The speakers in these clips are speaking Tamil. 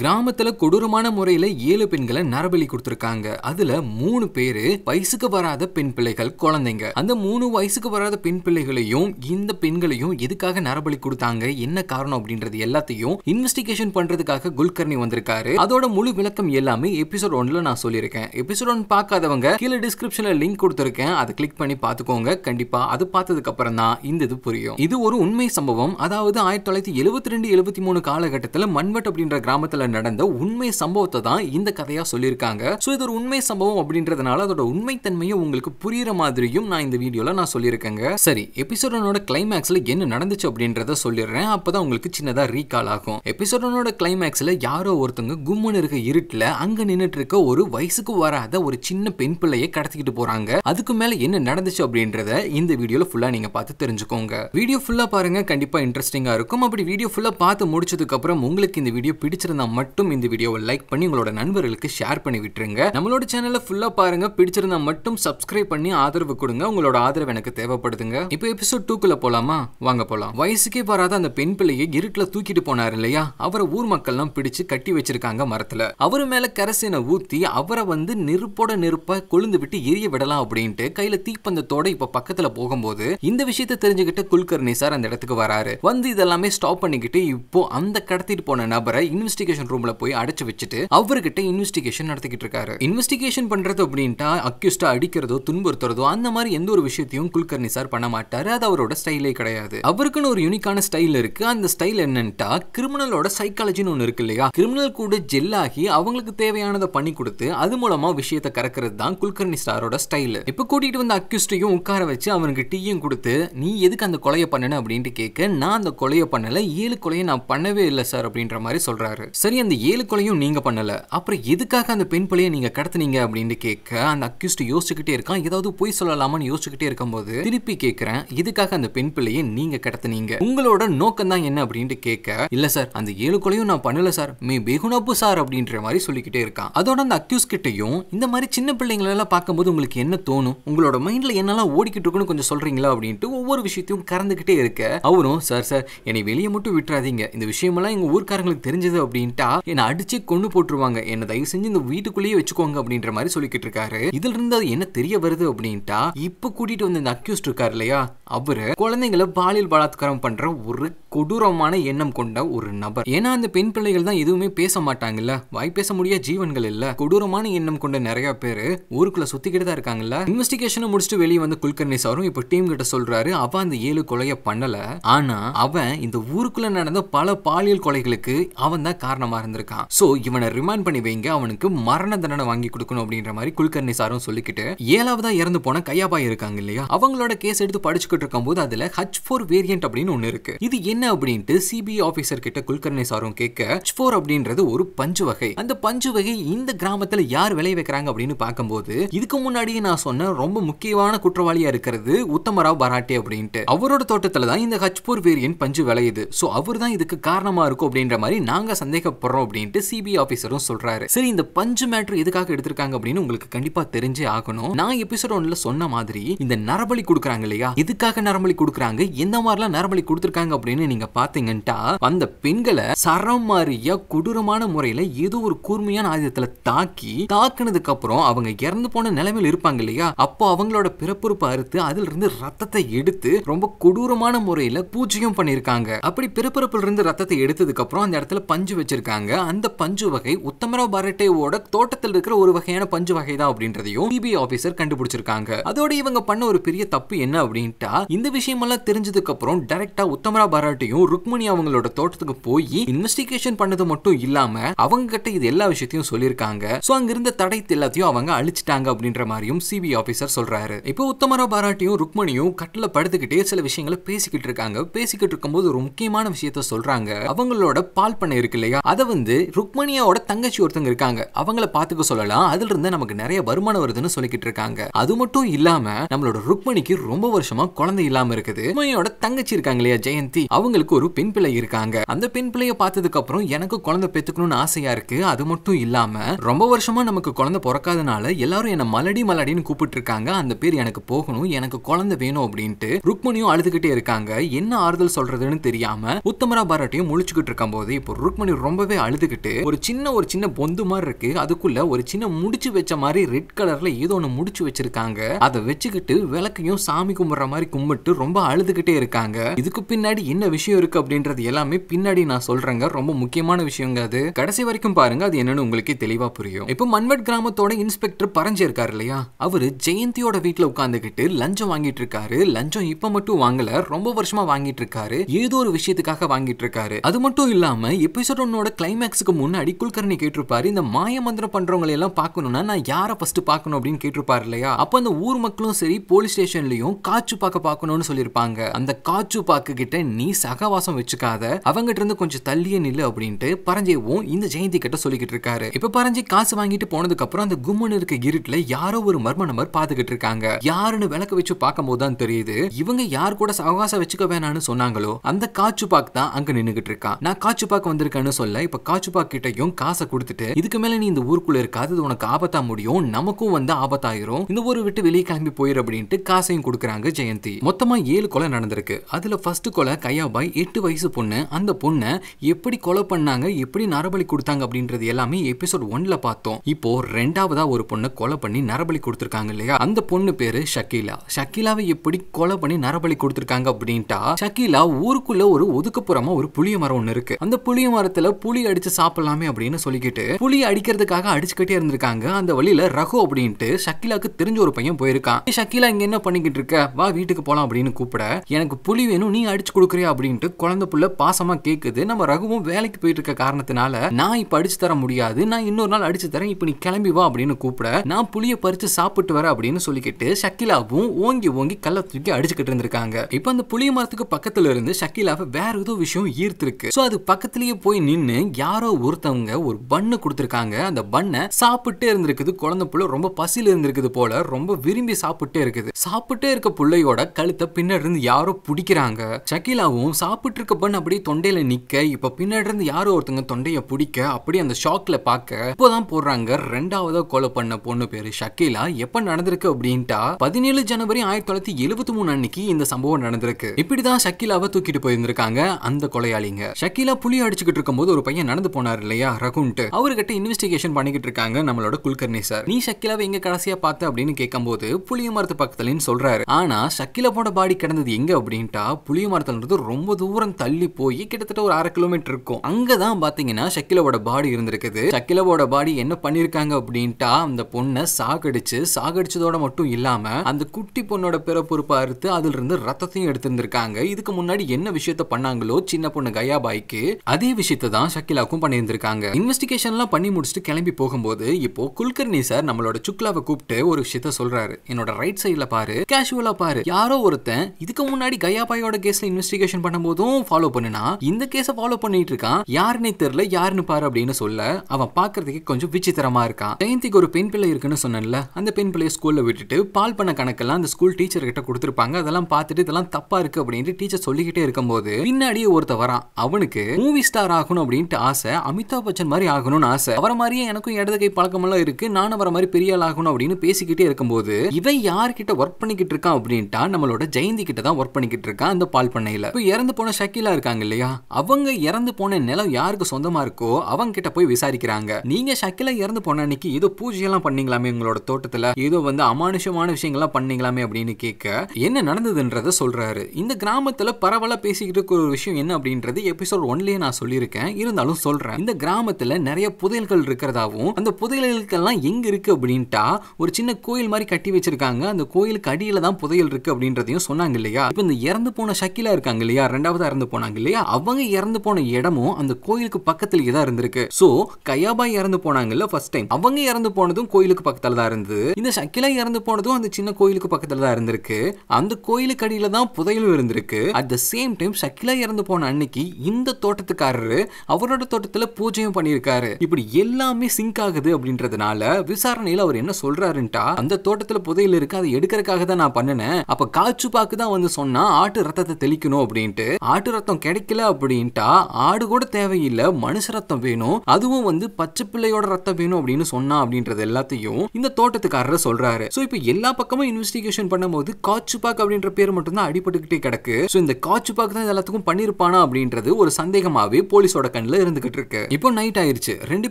கிராமத்துல கொடூரமான முறையில ஏழு பெண்களை நரபலி கொடுத்திருக்காங்க அதுல மூணு பேரு வயசுக்கு வராத பெண் பிள்ளைகள் குழந்தைங்க அந்த மூணு வயசுக்கு வராத பெண் பிள்ளைகளையும் இந்த பெண்களையும் எதுக்காக நரபலி கொடுத்தாங்க என்ன காரணம் அப்படின்றது எல்லாத்தையும் இன்வெஸ்டிகேஷன் பண்றதுக்காக குல்கர்னி வந்திருக்காரு அதோட முழு விளக்கம் எல்லாமே எபிசோட் ஒன்ல நான் சொல்லியிருக்கேன் எபிசோட் ஒன் பார்க்காதவங்க கீழே டிஸ்கிரிப்ஷன்ல லிங்க் கொடுத்துருக்கேன் அதை கிளிக் பண்ணி பார்த்துக்கோங்க கண்டிப்பா அது பார்த்ததுக்கு அப்புறம் தான் இந்த இது புரியும் இது ஒரு உண்மை சம்பவம் அதாவது ஆயிரத்தி தொள்ளாயிரத்தி எழுபத்தி ரெண்டு எழுபத்தி மூணு காலகட்டத்தில் மண்வெட் அப்படின்ற கிராமத்தில் காலத்தில் நடந்த உண்மை சம்பவத்தை தான் இந்த கதையாக சொல்லியிருக்காங்க ஸோ இது ஒரு உண்மை சம்பவம் அப்படின்றதுனால அதோட உண்மைத்தன்மையை உங்களுக்கு புரியுற மாதிரியும் நான் இந்த வீடியோல நான் சொல்லியிருக்கேங்க சரி எபிசோடனோட கிளைமேக்ஸ்ல என்ன நடந்துச்சு அப்படின்றத சொல்லிடுறேன் அப்பதான் உங்களுக்கு சின்னதா ரீகால் ஆகும் எபிசோடனோட கிளைமேக்ஸ்ல யாரோ ஒருத்தவங்க கும்மன் இருக்க இருட்டில் அங்க நின்றுட்டு இருக்க ஒரு வயசுக்கு வராத ஒரு சின்ன பெண் பிள்ளையை கடத்திக்கிட்டு போறாங்க அதுக்கு மேல என்ன நடந்துச்சு அப்படின்றத இந்த வீடியோல ஃபுல்லா நீங்க பார்த்து தெரிஞ்சுக்கோங்க வீடியோ ஃபுல்லா பாருங்க கண்டிப்பா இன்ட்ரெஸ்டிங்கா இருக்கும் அப்படி வீடியோ ஃபுல்லா பார்த்து முடிச்சதுக்கு அப்புறம் உங்களுக்கு இந்த வீடியோ பிடிச்சிருந்தா மட்டும் இந்த வீடியோவை லைக் பண்ணி உங்களோட நண்பர்களுக்கு ஷேர் பண்ணி விட்டுருங்க நம்மளோட சேனலை ஃபுல்லாக பாருங்க பிடிச்சிருந்தா மட்டும் சப்ஸ்கிரைப் பண்ணி ஆதரவு கொடுங்க உங்களோட ஆதரவு எனக்கு தேவைப்படுதுங்க இப்போ எபிசோட் டூக்குள்ள போலாமா வாங்க போலாம் வயசுக்கே வராத அந்த பெண் பிள்ளையை இருட்டில் தூக்கிட்டு போனார் இல்லையா அவரை ஊர் மக்கள்லாம் பிடிச்சு கட்டி வச்சிருக்காங்க மரத்துல அவரு மேல கரசினை ஊத்தி அவரை வந்து நெருப்போட நெருப்ப கொழுந்து விட்டு எரிய விடலாம் அப்படின்ட்டு கையில தீப்பந்தத்தோட இப்ப பக்கத்துல போகும்போது இந்த விஷயத்த தெரிஞ்சுக்கிட்ட குல்கர்ணி சார் அந்த இடத்துக்கு வராரு வந்து இதெல்லாமே ஸ்டாப் பண்ணிக்கிட்டு இப்போ அந்த கடத்திட்டு போன நபரை இன்வெஸ்டிகேஷன் இன்வெஸ்டிகேஷன் ரூம்ல போய் அடைச்சு வச்சுட்டு அவர்கிட்ட இன்வெஸ்டிகேஷன் நடத்திக்கிட்டு இருக்காரு இன்வெஸ்டிகேஷன் பண்றது அப்படின்ட்டு அக்யூஸ்டா அடிக்கிறதோ துன்புறுத்துறதோ அந்த மாதிரி எந்த ஒரு விஷயத்தையும் குல்கர்னி சார் பண்ண மாட்டாரு அது அவரோட ஸ்டைலே கிடையாது அவருக்குன்னு ஒரு யூனிக்கான ஸ்டைல் இருக்கு அந்த ஸ்டைல் என்னன்னா கிரிமினலோட சைக்காலஜின்னு ஒண்ணு இருக்கு இல்லையா கிரிமினல் கூட ஜெல்லாகி அவங்களுக்கு தேவையானதை பண்ணி கொடுத்து அது மூலமா விஷயத்தை கறக்கிறது தான் குல்கர்னி சாரோட ஸ்டைல் இப்ப கூட்டிட்டு வந்த அக்யூஸ்டையும் உட்கார வச்சு அவனுக்கு டீயும் கொடுத்து நீ எதுக்கு அந்த கொலையை பண்ணன அப்படின்ட்டு கேட்க நான் அந்த கொலையை பண்ணல ஏழு கொலையை நான் பண்ணவே இல்லை சார் அப்படின்ற மாதிரி சொல்றாரு சரி அந்த ஏழு கொலையும் நீங்கள் பண்ணலை அப்புறம் எதுக்காக அந்த பெண் பிள்ளையை நீங்கள் கடத்துனீங்க அப்படின்னு கேட்க அந்த அக்யூஸ்ட் யோசிச்சுக்கிட்டே இருக்கான் ஏதாவது போய் சொல்லலாமான்னு யோசிச்சுக்கிட்டே இருக்கும்போது திருப்பி கேட்குறேன் எதுக்காக அந்த பெண் பிள்ளையை நீங்கள் கடத்துனீங்க உங்களோட நோக்கம் தான் என்ன அப்படின்ட்டு கேட்க இல்லை சார் அந்த ஏழு கொலையும் நான் பண்ணலை சார் மே பெகுனப்பு சார் அப்படின்ற மாதிரி சொல்லிக்கிட்டே இருக்கான் அதோட அந்த அக்யூஸ் கிட்டையும் இந்த மாதிரி சின்ன பிள்ளைங்களெல்லாம் பார்க்கும்போது உங்களுக்கு என்ன தோணும் உங்களோட மைண்டில் என்னெல்லாம் ஓடிக்கிட்டு இருக்குன்னு கொஞ்சம் சொல்கிறீங்களா அப்படின்ட்டு ஒவ்வொரு விஷயத்தையும் கறந்துக்கிட்டே இருக்க அவரும் சார் சார் என்னை வெளியே மட்டும் விட்டுறாதீங்க இந்த விஷயமெல்லாம் எங்கள் ஊர்க்காரங்களுக்கு தெரிஞ்சது அப்படின்ட்டு விட்டா என்னை அடிச்சு கொண்டு போட்டுருவாங்க என்ன தயவு செஞ்சு இந்த வீட்டுக்குள்ளேயே வச்சுக்கோங்க அப்படின்ற மாதிரி சொல்லிக்கிட்டு இருக்காரு இதுல இருந்து அது என்ன தெரிய வருது அப்படின்ட்டா இப்ப கூட்டிட்டு வந்த இந்த அக்யூஸ்ட் இருக்காரு இல்லையா அவரு குழந்தைங்களை பாலியல் பலாத்காரம் பண்ற ஒரு கொடூரமான எண்ணம் கொண்ட ஒரு நபர் ஏன்னா அந்த பெண் பிள்ளைகள் தான் எதுவுமே பேச மாட்டாங்கல்ல வாய் பேச முடியாத ஜீவன்கள் இல்ல கொடூரமான எண்ணம் கொண்ட நிறைய பேர் ஊருக்குள்ள சுத்திக்கிட்டு தான் இருக்காங்கல்ல இன்வெஸ்டிகேஷனை முடிச்சுட்டு வெளியே வந்து குல்கர்னி சாரும் இப்போ டீம் கிட்ட சொல்றாரு அவ அந்த ஏழு கொலைய பண்ணல ஆனா அவன் இந்த ஊருக்குள்ள நடந்த பல பாலியல் கொலைகளுக்கு அவன் தான் காரணமா இருந்திருக்கான் சோ இவனை ரிமாண்ட் பண்ணி வைங்க அவனுக்கு மரண தண்டனை வாங்கி கொடுக்கணும் அப்படின்ற மாதிரி குல்கர்னி சாரும் சொல்லிக்கிட்டு ஏழாவதா இறந்து போன கையாபாய் இருக்காங்க இல்லையா அவங்களோட கேஸ் எடுத்து படிச்சுக்கிட்டு இருக்கும் போது அதுல ஹச் ஃபோர் வேரியன்ட் அப்படின்னு ஒன்னு இருக்கு இது என்ன அப்படின்ட்டு சிபிஐ ஆபீசர் கிட்ட குல்கர்ணி சாரும் கேட்க ஃபோர் அப்படின்றது ஒரு பஞ்சு வகை அந்த பஞ்சு வகை இந்த கிராமத்துல யார் விளை வைக்கிறாங்க அப்படின்னு பார்க்கும்போது இதுக்கு முன்னாடியே நான் சொன்ன ரொம்ப முக்கியமான குற்றவாளியா இருக்கிறது உத்தமராவ் பராட்டி அப்படின்ட்டு அவரோட தோட்டத்துல தான் இந்த ஹஜ்பூர் வேரியன்ட் பஞ்சு விளையுது சோ அவர் தான் இதுக்கு காரணமா இருக்கும் அப்படின்ற மாதிரி நாங்க சந்தேகப்படுறோம் அப்படின்ட்டு சிபிஐ ஆபீசரும் சொல்றாரு சரி இந்த பஞ்சு மேட்ரு எதுக்காக எடுத்திருக்காங்க அப்படின்னு உங்களுக்கு கண்டிப்பா தெரிஞ்சே ஆகணும் நான் எபிசோட் ஒன்ல சொன்ன மாதிரி இந்த நரபலி கொடுக்குறாங்க இல்லையா எதுக்காக நரபலி கொடுக்குறாங்க எந்த மாதிரிலாம் நரபலி கொடுத்துருக்காங்க அப்படின்னு நீங்க பாத்தீங்கன்னா அந்த பெண்களை சரம் மாறிய கொடூரமான முறையில் ஏதோ ஒரு கூர்மையான ஆயுதத்தில் தாக்கி தாக்குனதுக்கு அப்புறம் அவங்க இறந்து போன நிலைமையில் இருப்பாங்க இல்லையா அப்போ அவங்களோட பிறப்புறுப்பு அறுத்து அதுல இருந்து ரத்தத்தை எடுத்து ரொம்ப கொடூரமான முறையில் பூஜையும் பண்ணிருக்காங்க அப்படி பிறப்புறுப்பில் இருந்து ரத்தத்தை எடுத்ததுக்கு அப்புறம் அந்த இடத்துல பஞ்சு வச்சிருக்காங்க அந்த பஞ்சு வகை உத்தமராவ் பாரட்டேவோட தோட்டத்தில் இருக்கிற ஒரு வகையான பஞ்சு வகை தான் அப்படின்றதையும் பிபி ஆபீசர் கண்டுபிடிச்சிருக்காங்க அதோட இவங்க பண்ண ஒரு பெரிய தப்பு என்ன அப்படின்ட்டா இந்த விஷயம் எல்லாம் தெரிஞ்சதுக்கு அப்புறம் டைரக்டா உத்தமரா பாரட் கிட்டையும் ருக்மணி அவங்களோட தோட்டத்துக்கு போய் இன்வெஸ்டிகேஷன் பண்ணது மட்டும் இல்லாம அவங்க கிட்ட இது எல்லா விஷயத்தையும் சொல்லியிருக்காங்க சோ அங்க இருந்த தடை எல்லாத்தையும் அவங்க அழிச்சிட்டாங்க அப்படின்ற மாதிரியும் சிபி ஆபீசர் சொல்றாரு இப்போ உத்தமரா பாராட்டியும் ருக்மணியும் கட்டில படுத்துக்கிட்டே சில விஷயங்களை பேசிக்கிட்டு இருக்காங்க பேசிக்கிட்டு இருக்கும்போது ஒரு முக்கியமான விஷயத்த சொல்றாங்க அவங்களோட பால் பண்ணை இருக்கு இல்லையா அதை வந்து ருக்மணியாவோட தங்கச்சி ஒருத்தங்க இருக்காங்க அவங்கள பாத்துக்க சொல்லலாம் அதுல இருந்து நமக்கு நிறைய வருமானம் வருதுன்னு சொல்லிக்கிட்டு இருக்காங்க அது மட்டும் இல்லாம நம்மளோட ருக்மணிக்கு ரொம்ப வருஷமா குழந்தை இல்லாம இருக்குது ருக்மணியோட தங்கச்சி இருக்காங்க இல்லையா ஜெயந்தி அவங்க அவங்களுக்கு ஒரு பெண் பிள்ளை இருக்காங்க அந்த பெண் பிள்ளைய பார்த்ததுக்கு அப்புறம் எனக்கு குழந்தை பெத்துக்கணும்னு ஆசையா இருக்கு அது மட்டும் இல்லாம ரொம்ப வருஷமா நமக்கு குழந்தை பிறக்காதனால எல்லாரும் என்ன மலடி மலடின்னு கூப்பிட்டு இருக்காங்க அந்த பேர் எனக்கு போகணும் எனக்கு குழந்தை வேணும் அப்படின்ட்டு ருக்மணியும் அழுதுகிட்டே இருக்காங்க என்ன ஆறுதல் சொல்றதுன்னு தெரியாம உத்தமரா பாராட்டையும் முழிச்சுக்கிட்டு இருக்கும் போது இப்போ ருக்மணி ரொம்பவே அழுதுகிட்டு ஒரு சின்ன ஒரு சின்ன பொந்து மாதிரி இருக்கு அதுக்குள்ள ஒரு சின்ன முடிச்சு வச்ச மாதிரி ரெட் கலர்ல ஏதோ ஒன்று முடிச்சு வச்சிருக்காங்க அதை வச்சுக்கிட்டு விளக்கையும் சாமி கும்பிடுற மாதிரி கும்பிட்டு ரொம்ப அழுதுகிட்டே இருக்காங்க இதுக்கு பின்னாடி என்ன விஷயம் இருக்கு அப்படின்றது எல்லாமே பின்னாடி நான் சொல்றேங்க ரொம்ப முக்கியமான விஷயங்க அது கடைசி வரைக்கும் பாருங்க அது என்னன்னு உங்களுக்கு தெளிவா புரியும் இப்போ மன்வெட் கிராமத்தோட இன்ஸ்பெக்டர் பரஞ்சி இருக்காரு இல்லையா அவர் ஜெயந்தியோட வீட்டில் உட்காந்துக்கிட்டு லஞ்சம் வாங்கிட்டு இருக்காரு லஞ்சம் இப்போ மட்டும் வாங்கல ரொம்ப வருஷமா வாங்கிட்டு இருக்காரு ஏதோ ஒரு விஷயத்துக்காக வாங்கிட்டு இருக்காரு அது மட்டும் இல்லாம எபிசோட் ஒன்னோட கிளைமேக்ஸுக்கு முன்னாடி குல்கர்ணி கேட்டிருப்பாரு இந்த மாய மந்திரம் பண்றவங்களை எல்லாம் பார்க்கணும்னா நான் யாரை ஃபர்ஸ்ட் பார்க்கணும் அப்படின்னு கேட்டிருப்பாரு இல்லையா அப்ப அந்த ஊர் மக்களும் சரி போலீஸ் ஸ்டேஷன்லயும் காச்சு பார்க்க பார்க்கணும்னு சொல்லியிருப்பாங்க அந்த காச்சு பாக்கு கிட்ட நீ சகவாசம் வச்சுக்காத அவங்கிட்ட இருந்து கொஞ்சம் தள்ளியே நில்லு அப்படின்ட்டு பரஞ்சயவும் இந்த ஜெயந்தி கிட்ட சொல்லிக்கிட்டு இருக்காரு இப்ப பரஞ்சி காசு வாங்கிட்டு போனதுக்கு அப்புறம் அந்த கும்மன் இருக்க இருட்டுல யாரோ ஒரு மர்ம நபர் பாத்துக்கிட்டு இருக்காங்க யாருன்னு விளக்க வச்சு பார்க்கும் தான் தெரியுது இவங்க யார் கூட சகவாசம் வச்சுக்க வேணாம்னு சொன்னாங்களோ அந்த காச்சு பாக் தான் அங்க நின்னுகிட்டு இருக்கான் நான் காச்சு பாக் வந்திருக்கேன்னு சொல்ல இப்ப காச்சு பாக் கிட்டையும் காசை கொடுத்துட்டு இதுக்கு மேல நீ இந்த ஊருக்குள்ள இருக்காது உனக்கு ஆபத்தா முடியும் நமக்கும் வந்து ஆபத்தாயிரும் இந்த ஊரை விட்டு வெளியே கிளம்பி போயிரு அப்படின்ட்டு காசையும் கொடுக்குறாங்க ஜெயந்தி மொத்தமா ஏழு கொலை நடந்திருக்கு அதுல ஃபர்ஸ்ட் கொலை கையா ரூபாய் எட்டு வயசு பொண்ணு அந்த பொண்ணை எப்படி கொலை பண்ணாங்க எப்படி நரபலி கொடுத்தாங்க அப்படின்றது எல்லாமே எபிசோட் ஒன்ல பார்த்தோம் இப்போ ரெண்டாவதா ஒரு பொண்ணை கொலை பண்ணி நரபலி கொடுத்துருக்காங்க இல்லையா அந்த பொண்ணு பேரு ஷக்கீலா ஷக்கீலாவை எப்படி கொலை பண்ணி நரபலி கொடுத்துருக்காங்க அப்படின்ட்டா ஷக்கீலா ஊருக்குள்ள ஒரு ஒதுக்குப்புறமா ஒரு புளிய மரம் ஒன்று இருக்கு அந்த புளிய மரத்துல புளி அடிச்சு சாப்பிடலாமே அப்படின்னு சொல்லிக்கிட்டு புளி அடிக்கிறதுக்காக அடிச்சுக்கிட்டே இருந்திருக்காங்க அந்த வழியில ரகு அப்படின்ட்டு ஷக்கீலாக்கு தெரிஞ்ச ஒரு பையன் போயிருக்கான் ஷக்கீலா இங்க என்ன பண்ணிக்கிட்டு இருக்க வா வீட்டுக்கு போலாம் அப்படின்னு கூப்பிட எனக்கு புளி வேணும் நீ அடிச்சு கொடுக்குறியா அப்படின்னு அப்படின்ட்டு குழந்தை புள்ள பாசமா கேட்குது நம்ம ரகுவும் வேலைக்கு போயிட்டு இருக்க காரணத்தினால நான் இப்ப அடிச்சு தர முடியாது நான் இன்னொரு நாள் அடிச்சு தரேன் இப்ப நீ கிளம்பி வா அப்படின்னு கூப்பிட நான் புளிய பறிச்சு சாப்பிட்டு வர அப்படின்னு சொல்லிக்கிட்டு ஷக்கிலாவும் ஓங்கி ஓங்கி கல்ல தூக்கி அடிச்சுக்கிட்டு இருந்திருக்காங்க இப்ப அந்த புளிய மரத்துக்கு பக்கத்துல இருந்து ஷக்கிலாவை வேற ஏதோ விஷயம் ஈர்த்திருக்கு சோ அது பக்கத்துலயே போய் நின்னு யாரோ ஒருத்தவங்க ஒரு பண்ணு கொடுத்துருக்காங்க அந்த பண்ணை சாப்பிட்டே இருந்திருக்குது குழந்தை புள்ள ரொம்ப பசியில் இருந்திருக்குது போல ரொம்ப விரும்பி சாப்பிட்டே இருக்குது சாப்பிட்டே இருக்க பிள்ளையோட கழுத்தை பின்னாடி இருந்து யாரோ பிடிக்கிறாங்க ஷக்கிலாவும் அவன் சாப்பிட்டு இருக்க பன் அப்படியே தொண்டையில நிக்க இப்ப பின்னாடி இருந்து யாரோ ஒருத்தங்க தொண்டைய பிடிக்க அப்படியே அந்த ஷாக்ல பார்க்க இப்போதான் போடுறாங்க ரெண்டாவதா கொலை பண்ண பொண்ணு பேரு ஷக்கீலா எப்ப நடந்திருக்கு அப்படின்ட்டா பதினேழு ஜனவரி ஆயிரத்தி தொள்ளாயிரத்தி எழுபத்தி மூணு அன்னைக்கு இந்த சம்பவம் நடந்திருக்கு இப்படிதான் ஷக்கீலாவை தூக்கிட்டு போயிருந்திருக்காங்க அந்த கொலையாளிங்க ஷக்கீலா புளி அடிச்சுக்கிட்டு இருக்கும்போது ஒரு பையன் நடந்து போனார் இல்லையா ரகுன்ட்டு அவர்கிட்ட இன்வெஸ்டிகேஷன் பண்ணிக்கிட்டு இருக்காங்க நம்மளோட குல்கர்னி சார் நீ ஷக்கிலாவை எங்க கடைசியா பார்த்த அப்படின்னு கேட்கும்போது புளிய மரத்து பக்கத்துலன்னு சொல்றாரு ஆனா ஷக்கீலா போட பாடி கிடந்தது எங்க அப்படின்ட்டா புளிய மரத்துல ரொம்ப ரொம்ப தூரம் தள்ளி போய் கிட்டத்தட்ட ஒரு அரை கிலோமீட்டர் இருக்கும் அங்கதான் பாத்தீங்கன்னா பார்த்தீங்கன்னா பாடி இருந்திருக்குது ஷக்கிலோட பாடி என்ன பண்ணியிருக்காங்க அப்படின்ட்டா அந்த பொண்ணை சாகடிச்சு சாகடிச்சதோட மட்டும் இல்லாமல் அந்த குட்டி பொண்ணோட பிறப்புறுப்பை அறுத்து அதுல இருந்து ரத்தத்தையும் எடுத்திருந்திருக்காங்க இதுக்கு முன்னாடி என்ன விஷயத்த பண்ணாங்களோ சின்ன பொண்ணு கயாபாய்க்கு அதே விஷயத்த தான் ஷக்கிலாக்கும் பண்ணியிருந்திருக்காங்க இன்வெஸ்டிகேஷன்லாம் பண்ணி முடிச்சுட்டு கிளம்பி போகும்போது இப்போ குல்கர்னி சார் நம்மளோட சுக்லாவை கூப்பிட்டு ஒரு விஷயத்த சொல்றாரு என்னோட ரைட் சைடில் பாரு கேஷுவலா பாரு யாரோ ஒருத்தன் இதுக்கு முன்னாடி கயாபாயோட கேஸ்ல இன்வெஸ்டிகேஷன் பண்ணும்போதும் ஃபாலோ பண்ணுனா இந்த கேஸை ஃபாலோ பண்ணிட்டு இருக்கான் யாருன்னே தெரியல யாருன்னு பாரு அப்படின்னு சொல்ல அவன் பாக்குறதுக்கு கொஞ்சம் விசித்திரமா இருக்கான் ஜெயந்திக்கு ஒரு பெண் பிள்ளை இருக்குன்னு சொன்னல அந்த பெண் பிள்ளைய ஸ்கூல்ல விட்டுட்டு பால் பண்ண கணக்கெல்லாம் அந்த ஸ்கூல் டீச்சர் கிட்ட கொடுத்துருப்பாங்க அதெல்லாம் பார்த்துட்டு இதெல்லாம் தப்பா இருக்கு அப்படின்ட்டு டீச்சர் சொல்லிக்கிட்டே இருக்கும்போது பின்னாடியே ஒருத்த வரான் அவனுக்கு மூவி ஸ்டார் ஆகணும் அப்படின்ட்டு ஆசை அமிதாப் பச்சன் மாதிரி ஆகணும்னு ஆசை அவர மாதிரியே எனக்கும் இடது கை பழக்கமெல்லாம் இருக்கு நானும் வர மாதிரி பெரிய ஆள் ஆகணும் அப்படின்னு பேசிக்கிட்டே இருக்கும்போது இவன் யார்கிட்ட ஒர்க் பண்ணிக்கிட்டு இருக்கான் அப்படின்ட்டா நம்மளோட ஜெயந்தி கிட்ட தான் ஒர்க் பண்ணிக்கிட்டு இருக்கான் அந்த பால் பண்ணையில இறந்து போன ஷக்கீலா இருக்காங்க இல்லையா அவங்க இறந்து போன நிலம் யாருக்கு சொந்தமா இருக்கோ அவங்க கிட்ட போய் விசாரிக்கிறாங்க நீங்க ஷக்கீலா இறந்து போன அன்னைக்கு ஏதோ பூஜை எல்லாம் பண்ணீங்களாமே உங்களோட தோட்டத்துல ஏதோ வந்து அமானுஷமான விஷயங்கள்லாம் பண்ணீங்களாமே அப்படின்னு கேட்க என்ன நடந்ததுன்றத சொல்றாரு இந்த கிராமத்துல பரவலா பேசிக்கிட்டு இருக்க ஒரு விஷயம் என்ன அப்படின்றது எபிசோட் ஒன்லயே நான் சொல்லியிருக்கேன் இருந்தாலும் சொல்றேன் இந்த கிராமத்துல நிறைய புதையல்கள் இருக்கிறதாவும் அந்த புதையல்கள்லாம் எங்க இருக்கு அப்படின்ட்டா ஒரு சின்ன கோயில் மாதிரி கட்டி வச்சிருக்காங்க அந்த கோயிலுக்கு அடியில தான் புதையல் இருக்கு அப்படின்றதையும் சொன்னாங்க இல்லையா இப்போ இந்த இறந்து போன ஷக்கிலா இருக்காங்க இல்லையா யார் ரெண்டாவது இறந்து போனாங்க இல்லையா அவங்க இறந்து போன இடமும் அந்த கோயிலுக்கு பக்கத்துலயே தான் இருந்திருக்கு சோ கயாபாய் இறந்து போனாங்கல்ல ஃபர்ஸ்ட் டைம் அவங்க இறந்து போனதும் கோயிலுக்கு பக்கத்துல தான் இருந்தது இந்த ஷக்கிலா இறந்து போனதும் அந்த சின்ன கோயிலுக்கு பக்கத்துல தான் இருந்திருக்கு அந்த கோயிலுக்கு அடியில தான் புதையலும் இருந்திருக்கு at the same time Shakeela இறந்து போன அன்னைக்கு இந்த தோட்டத்துக்காரரு அவரோட தோட்டத்துல பூஜையும் பண்ணியிருக்காரு இப்படி எல்லாமே சிங்க் ஆகுது அப்படின்றதுனால விசாரணையில அவர் என்ன சொல்றாருன்ட்டா அந்த தோட்டத்துல புதையல் இருக்கு அதை எடுக்கிறதுக்காக தான் நான் பண்ணினேன் அப்ப காச்சு பாக்கு தான் வந்து சொன்னா ஆட்டு ரத்தத்தை தெளிக்கணும் அப்படின்ட்டு சொல்லிட்டு ஆட்டு ரத்தம் கிடைக்கல அப்படின்ட்டா ஆடு கூட தேவையில்லை மனுஷ ரத்தம் வேணும் அதுவும் வந்து பச்சை பிள்ளையோட ரத்தம் வேணும் அப்படின்னு சொன்னா அப்படின்றது எல்லாத்தையும் இந்த தோட்டத்துக்காரர் சொல்றாரு ஸோ இப்போ எல்லா பக்கமும் இன்வெஸ்டிகேஷன் பண்ணும்போது காச்சு காச்சுபாக் அப்படின்ற பேர் மட்டும் தான் அடிபட்டுக்கிட்டே கிடக்கு ஸோ இந்த காச்சு காச்சுபாக் தான் எல்லாத்துக்கும் பண்ணிருப்பானா அப்படின்றது ஒரு சந்தேகமாவே போலீஸோட கண்ணில் இருந்துகிட்டு இருக்கு இப்போ நைட் ஆயிருச்சு ரெண்டு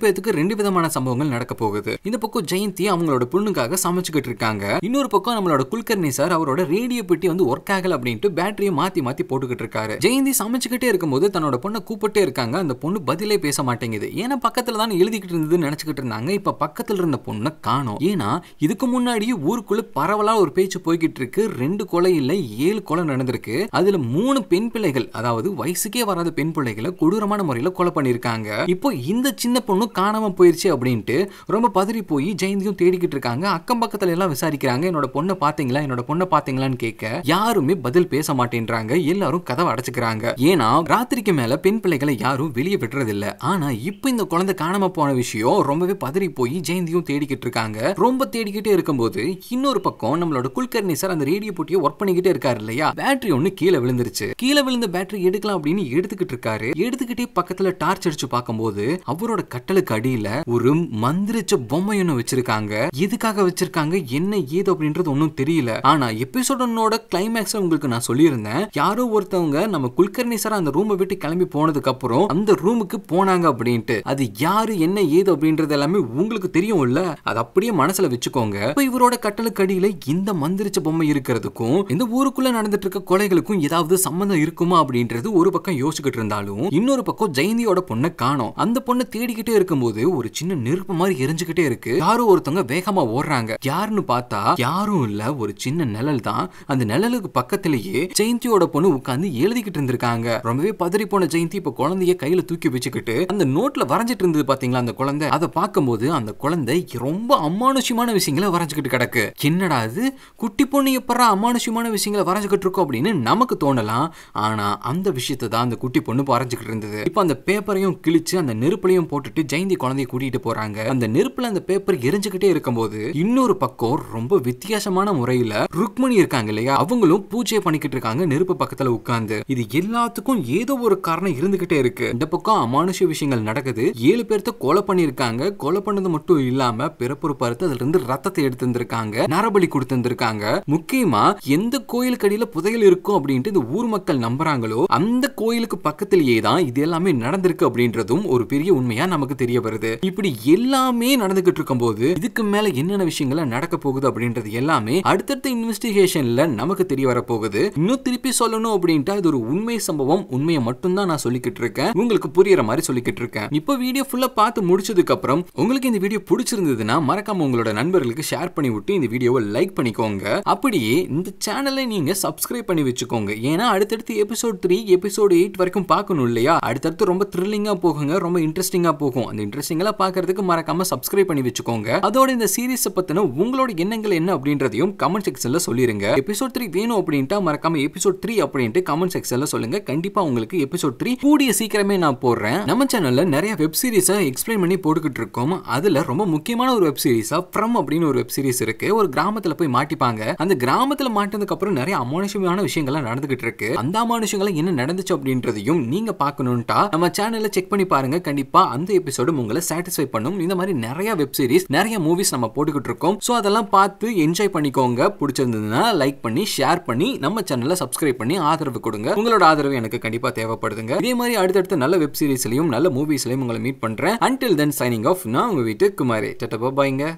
பேத்துக்கு ரெண்டு விதமான சம்பவங்கள் நடக்க போகுது இந்த பக்கம் ஜெயந்தி அவங்களோட பொண்ணுக்காக சமைச்சுக்கிட்டு இருக்காங்க இன்னொரு பக்கம் நம்மளோட குல்கர்னி சார் அவரோட ரேடியோ பெட்டி வந்து ஒர்க் ஆகல அப்படின்ட்டு பேட்டரியை மாத்தி மாத்தி போட்டுக்கிட்டு இருக்காங்க இருக்காரு ஜெயந்தி சமைச்சுக்கிட்டே இருக்கும்போது தன்னோட பொண்ணை கூப்பிட்டே இருக்காங்க அந்த பொண்ணு பதிலே பேச மாட்டேங்குது ஏன்னா பக்கத்துல தான் எழுதிக்கிட்டு இருந்ததுன்னு நினைச்சுக்கிட்டு இருந்தாங்க இப்ப பக்கத்துல இருந்த பொண்ணை காணும் ஏன்னா இதுக்கு முன்னாடியே ஊருக்குள்ள பரவலா ஒரு பேச்சு போய்கிட்டு இருக்கு ரெண்டு கொலை இல்ல ஏழு கொலை நடந்திருக்கு அதுல மூணு பெண் பிள்ளைகள் அதாவது வயசுக்கே வராத பெண் பிள்ளைகளை கொடூரமான முறையில கொலை பண்ணிருக்காங்க இப்போ இந்த சின்ன பொண்ணு காணாம போயிருச்சு அப்படின்ட்டு ரொம்ப பதறி போய் ஜெயந்தியும் தேடிக்கிட்டு இருக்காங்க அக்கம் பக்கத்துல எல்லாம் விசாரிக்கிறாங்க என்னோட பொண்ணை பாத்தீங்களா என்னோட பொண்ணை பாத்தீங்களான்னு கேட்க யாருமே பதில் பேச மாட்டேன்றாங்க எல்லாரும் கதை கதவை அடைச்சுக்கிறாங்க ஏன்னா ராத்திரிக்கு மேல பெண் பிள்ளைகளை யாரும் வெளியே விட்டுறதில்ல ஆனா இப்ப இந்த குழந்தை காணாம போன விஷயம் ரொம்பவே பதறி போய் ஜெயந்தியும் தேடிக்கிட்டு இருக்காங்க ரொம்ப தேடிக்கிட்டே இருக்கும்போது இன்னொரு பக்கம் நம்மளோட குல்கர்ணி சார் அந்த ரேடியோ போட்டியை ஒர்க் பண்ணிக்கிட்டே இருக்காரு இல்லையா பேட்டரி ஒண்ணு கீழே விழுந்துருச்சு கீழே விழுந்த பேட்டரி எடுக்கலாம் அப்படின்னு எடுத்துக்கிட்டு இருக்காரு எடுத்துக்கிட்டே பக்கத்துல டார்ச் அடிச்சு பார்க்கும்போது அவரோட கட்டலுக்கு அடியில ஒரு மந்திரிச்ச பொம்மை ஒன்னு வச்சிருக்காங்க எதுக்காக வச்சிருக்காங்க என்ன ஏது அப்படின்றது ஒன்னும் தெரியல ஆனா எபிசோடனோட கிளைமேக்ஸ் உங்களுக்கு நான் சொல்லியிருந்தேன் யாரோ ஒருத்தவங்க நம்ம குல்கர்ணி சார் அந்த ரூமை விட்டு கிளம்பி போனதுக்கப்புறம் அந்த ரூமுக்கு போனாங்க அப்படின்ட்டு அது யாரு என்ன ஏது அப்படின்றது எல்லாமே உங்களுக்கு தெரியும்ல அது அப்படியே மனசுல வச்சுக்கோங்க இப்போ இவரோட கட்டளுக்கு அடியில இந்த மந்திரிச்ச பொம்மை இருக்கிறதுக்கும் இந்த ஊருக்குள்ள நடந்துட்டு இருக்க கொலைகளுக்கும் ஏதாவது சம்பந்தம் இருக்குமா அப்படின்றது ஒரு பக்கம் யோசிச்சுக்கிட்டு இருந்தாலும் இன்னொரு பக்கம் ஜெயந்தியோட பொண்ணை காணும் அந்த பொண்ணை தேடிக்கிட்டே இருக்கும்போது ஒரு சின்ன நெருப்பு மாதிரி எரிஞ்சுக்கிட்டே இருக்கு யாரும் ஒருத்தவங்க வேகமா ஓடுறாங்க யாருன்னு பார்த்தா யாரும் இல்ல ஒரு சின்ன நிழல் தான் அந்த நிழலுக்கு பக்கத்திலேயே ஜெயந்தியோட பொண்ணு உட்காந்து எழுதிக்கிட்டு இருந்திருக்காங்க ரொம்பவே பதறி போன ஜெயந்தி இப்ப குழந்தைய கையில தூக்கி வச்சுக்கிட்டு அந்த நோட்ல வரைஞ்சிட்டு இருந்தது பாத்தீங்களா அந்த குழந்தை அதை பார்க்கும்போது அந்த குழந்தை ரொம்ப அமானுஷ்யமான விஷயங்களை வரைஞ்சுக்கிட்டு கிடக்கு என்னடா அது குட்டி பொண்ணு எப்பறா அமானுஷ்யமான விஷயங்களை வரைஞ்சுக்கிட்டு இருக்கோம் அப்படின்னு நமக்கு தோணலாம் ஆனா அந்த விஷயத்தை தான் அந்த குட்டி பொண்ணு வரைஞ்சுக்கிட்டு இருந்தது இப்போ அந்த பேப்பரையும் கிழிச்சு அந்த நெருப்புலையும் போட்டுட்டு ஜெயந்தி குழந்தைய கூட்டிட்டு போறாங்க அந்த நெருப்புல அந்த பேப்பர் எரிஞ்சுக்கிட்டே இருக்கும்போது இன்னொரு பக்கம் ரொம்ப வித்தியாசமான முறையில ருக்மணி இருக்காங்க இல்லையா அவங்களும் பூஜை பண்ணிக்கிட்டு இருக்காங்க நெருப்பு பக்கத்துல உட்கார்ந்து இருந்து இது எல்லாத்துக்கும் ஏதோ ஒரு காரணம் இருந்துகிட்டே இருக்கு இந்த பக்கம் அமானுஷ விஷயங்கள் நடக்குது ஏழு பேர்த்த கொலை பண்ணிருக்காங்க கொலை பண்ணது மட்டும் இல்லாம பிறப்புறுப்பு பார்த்து அதுல இருந்து ரத்தத்தை எடுத்து வந்திருக்காங்க நரபலி கொடுத்து வந்திருக்காங்க முக்கியமா எந்த கோயிலுக்கு அடியில புதையல் இருக்கும் அப்படின்ட்டு இந்த ஊர் மக்கள் நம்புறாங்களோ அந்த கோயிலுக்கு பக்கத்திலேயே தான் இது எல்லாமே நடந்திருக்கு அப்படின்றதும் ஒரு பெரிய உண்மையா நமக்கு தெரிய வருது இப்படி எல்லாமே நடந்துகிட்டு இருக்கும் போது இதுக்கு மேல என்னென்ன விஷயங்கள் நடக்க போகுது அப்படின்றது எல்லாமே அடுத்தடுத்த இன்வெஸ்டிகேஷன்ல நமக்கு தெரிய வர போகுது இன்னும் திருப்பி சொல்லணும் அப்படின்ட்டு இது ஒரு உண்மை சம்பவம் உண்மையை மட்டும்தான் நான் சொல்லிக்கிட்டு இருக்கேன் உங்களுக்கு புரியற மாதிரி சொல்லிக்கிட்டு இருக்கேன் இப்போ வீடியோ ஃபுல்லா பார்த்து முடிச்சதுக்கு அப்புறம் உங்களுக்கு இந்த வீடியோ பிடிச்சிருந்ததுன்னா மறக்காம உங்களோட நண்பர்களுக்கு ஷேர் பண்ணி விட்டு இந்த வீடியோவை லைக் பண்ணிக்கோங்க அப்படியே இந்த சேனலை நீங்க சப்ஸ்கிரைப் பண்ணி வச்சுக்கோங்க ஏன்னா அடுத்தடுத்து எபிசோட் த்ரீ எபிசோடு எயிட் வரைக்கும் பார்க்கணும் இல்லையா அடுத்தடுத்து ரொம்ப த்ரில்லிங்கா போகுங்க ரொம்ப இன்ட்ரெஸ்டிங்கா போகும் அந்த இன்ட்ரெஸ்டிங்கெல்லாம் பார்க்கறதுக்கு மறக்காம சப்ஸ்கிரைப் பண்ணி வச்சுக்கோங்க அதோட இந்த சீரீஸை பத்தின உங்களோட எண்ணங்கள் என்ன அப்படின்றதையும் கமெண்ட் செக்ஷன்ல சொல்லிருங்க எபிசோட் த்ரீ வேணும் அப்படின்ட்டா மறக்காம எபிசோட் த்ரீ அப்படின்ட்டு கமெண்ட் கமெண்ட் செக்ஷன்ல சொல்லுங்க கண்டிப்பா உங்களுக்கு எபிசோட் த்ரீ கூடிய சீக்கிரமே நான் போடுறேன் நம்ம சேனல்ல நிறைய வெப் சீரிஸை எக்ஸ்பிளைன் பண்ணி போட்டுக்கிட்டு இருக்கோம் அதுல ரொம்ப முக்கியமான ஒரு வெப் சீரிஸாக ஃப்ரம் அப்படின்னு ஒரு வெப் சீரிஸ் இருக்கு ஒரு கிராமத்தில் போய் மாட்டிப்பாங்க அந்த கிராமத்தில் மாட்டினதுக்கப்புறம் நிறைய அமானுஷமான விஷயங்கள்லாம் நடந்துகிட்டு இருக்கு அந்த அமானுஷங்களை என்ன நடந்துச்சு அப்படின்றதையும் நீங்க பார்க்கணுன்ட்டா நம்ம சேனலில் செக் பண்ணி பாருங்க கண்டிப்பாக அந்த எபிசோடு உங்களை சாட்டிஸ்ஃபை பண்ணும் இந்த மாதிரி நிறைய வெப் சீரிஸ் நிறைய மூவிஸ் நம்ம போட்டுக்கிட்டு இருக்கோம் ஸோ அதெல்லாம் பார்த்து என்ஜாய் பண்ணிக்கோங்க பிடிச்சிருந்ததுன்னா லைக் பண்ணி ஷேர் பண்ணி நம்ம சேனலை சப்ஸ்கிரைப் பண்ணி ஆதரவு கொடுங்க கொடுங்க உங்களோட ஆதரவு எனக்கு கண்டிப்பா தேவைப்படுதுங்க இதே மாதிரி அடுத்தடுத்த நல்ல வெப் சீரிஸ்லயும் நல்ல மூவிஸ்லயும் உங்களை மீட் பண்றேன் அன்டில் தென் சைனிங் ஆஃப் நான் உங்க வீட்டு குமாரி டட்டப்பா பாய்ங்க